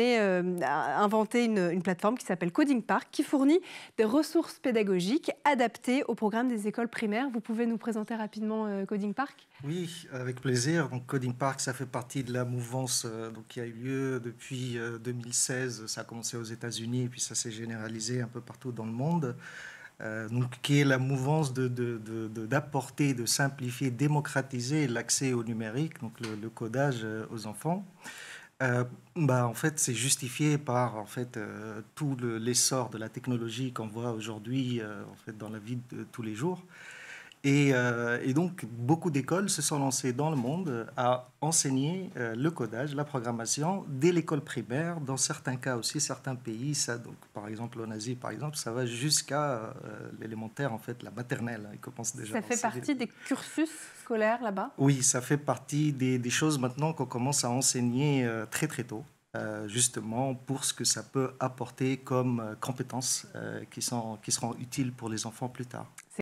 Euh, a inventé une, plateforme qui s'appelle Coding Park, qui fournit des ressources pédagogiques adaptées au programme des écoles primaires. Vous pouvez nous présenter rapidement euh, Coding Park Oui, avec plaisir. Donc, Coding Park, ça fait partie de la mouvance euh, donc, qui a eu lieu depuis 2016. Ça a commencé aux États-Unis et puis ça s'est généralisé un peu partout dans le monde. donc, qui est la mouvance d'apporter, de, de, de, simplifier, démocratiser l'accès au numérique, donc le codage aux enfants. Euh, bah, en fait, c'est justifié par en fait, euh, tout l'essor de la technologie qu'on voit aujourd'hui euh, dans la vie de tous les jours. Euh, et, donc, beaucoup d'écoles se sont lancées dans le monde euh, à enseigner euh, le codage, la programmation, dès l'école primaire, dans certains cas aussi, certains pays, ça, donc, par exemple en Asie, par exemple, ça va jusqu'à l'élémentaire, en fait, la maternelle, hein, déjà. Ça fait partie des cursus scolaires là-bas Oui, ça fait partie des, choses maintenant qu'on commence à enseigner très très tôt. justement pour ce que ça peut apporter comme compétences qui, sont, qui seront utiles pour les enfants plus tard.